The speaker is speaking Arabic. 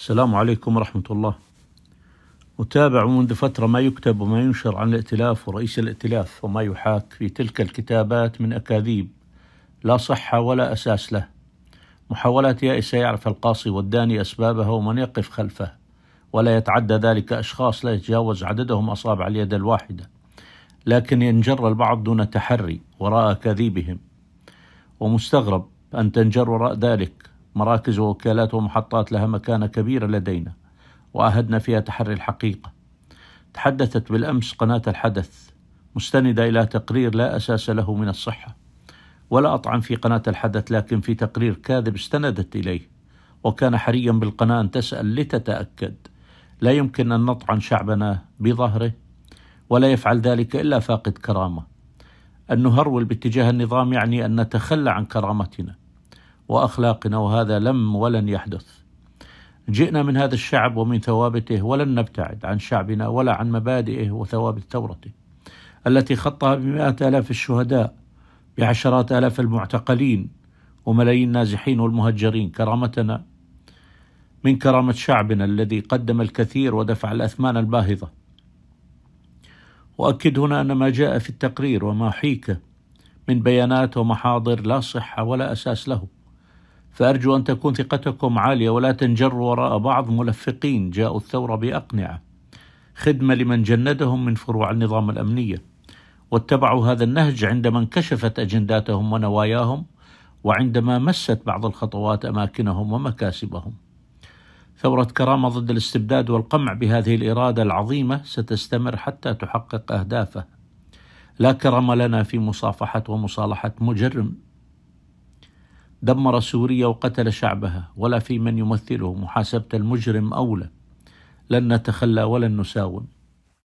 السلام عليكم ورحمة الله أتابع منذ فترة ما يكتب وما ينشر عن الائتلاف ورئيس الائتلاف وما يحاك في تلك الكتابات من أكاذيب لا صحة ولا أساس له محاولات يائسة يعرف القاصي والداني أسبابها ومن يقف خلفه ولا يتعدى ذلك أشخاص لا يتجاوز عددهم أصابع اليد الواحدة لكن ينجر البعض دون تحري وراء أكاذيبهم ومستغرب أن تنجر وراء ذلك مراكز ووكالات ومحطات لها مكانة كبيرة لدينا وعهدنا فيها تحري الحقيقة تحدثت بالأمس قناة الحدث مستندة إلى تقرير لا أساس له من الصحة ولا أطعن في قناة الحدث لكن في تقرير كاذب استندت إليه وكان حريا بالقناة أن تسأل لتتأكد لا يمكن أن نطعن شعبنا بظهره ولا يفعل ذلك إلا فاقد كرامة أن نهرول باتجاه النظام يعني أن نتخلى عن كرامتنا واخلاقنا وهذا لم ولن يحدث. جئنا من هذا الشعب ومن ثوابته ولن نبتعد عن شعبنا ولا عن مبادئه وثوابت ثورته التي خطها بمئات آلاف الشهداء بعشرات آلاف المعتقلين وملايين النازحين والمهجرين كرامتنا من كرامة شعبنا الذي قدم الكثير ودفع الأثمان الباهظة وأكد هنا أن ما جاء في التقرير وما حيك من بيانات ومحاضر لا صحة ولا أساس له فأرجو أن تكون ثقتكم عالية ولا تنجروا وراء بعض ملفقين جاءوا الثورة بأقنعة خدمة لمن جندهم من فروع النظام الأمنية واتبعوا هذا النهج عندما انكشفت أجنداتهم ونواياهم وعندما مست بعض الخطوات أماكنهم ومكاسبهم ثورة كرامة ضد الاستبداد والقمع بهذه الإرادة العظيمة ستستمر حتى تحقق أهدافه لا كرم لنا في مصافحة ومصالحة مجرم دمر سوريا وقتل شعبها ولا في من يمثله محاسبة المجرم أولى لن نتخلى ولن نساوم